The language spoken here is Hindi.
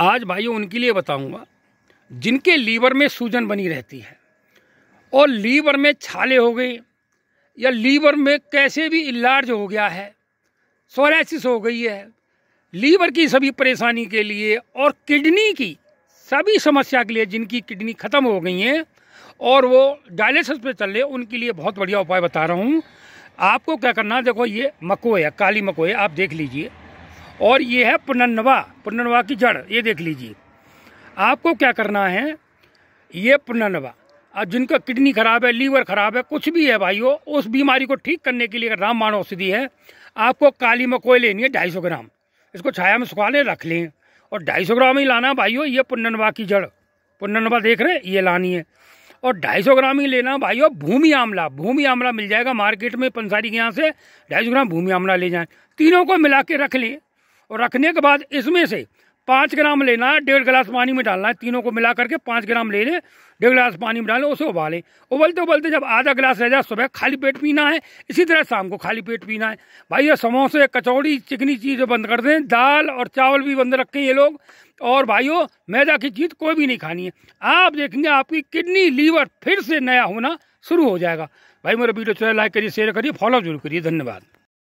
आज भाइयों उनके लिए बताऊंगा जिनके लीवर में सूजन बनी रहती है और लीवर में छाले हो गए या लीवर में कैसे भी इलाज हो गया है सोरेसिस हो गई है लीवर की सभी परेशानी के लिए और किडनी की सभी समस्या के लिए जिनकी किडनी ख़त्म हो गई है और वो डायलिसिस पे चल रहे उनके लिए बहुत बढ़िया उपाय बता रहा हूँ आपको क्या करना देखो ये मकोया काली मकोया आप देख लीजिए और ये है पुनन्नवा पुनन्नवा की जड़ ये देख लीजिए आपको क्या करना है ये पुनन्नवा अब जिनका किडनी खराब है लीवर खराब है कुछ भी है भाइयों उस बीमारी को ठीक करने के लिए राम मानव औषधि है आपको काली मकोई लेनी है ढाई सौ ग्राम इसको छाया में सुखा लें रख लें और ढाई सौ ग्राम ही लाना भाइयों ये पुनन्नवा की जड़ पुनन्नवा देख रहे ये लानी है और ढाई सौ ग्राम ही लेना भाइयों भूमि आमला भूमि आमला मिल जाएगा मार्केट में पंसारी के यहाँ से ढाई सौ ग्राम भूमि आमला ले जाए तीनों को मिला के रख लें और रखने के बाद इसमें से पाँच ग्राम लेना है डेढ़ गिलास पानी में डालना है तीनों को मिला करके पाँच ग्राम ले लें डेढ़ गिलास पानी में डालें उसे उबालें उबलते उबलते जब आधा गिलास रह जाए सुबह खाली पेट पीना है इसी तरह शाम को खाली पेट पीना है भाई ये समोसे कचौड़ी चिकनी चीज़ें बंद कर दें दाल और चावल भी बंद रखें ये लोग और भाइयों मैदा की चीज़ कोई भी नहीं खानी है आप देखेंगे आपकी किडनी लीवर फिर से नया होना शुरू हो जाएगा भाई मेरा वीडियो चले लाइक करिए शेयर करिए फॉलो जरूर करिए धन्यवाद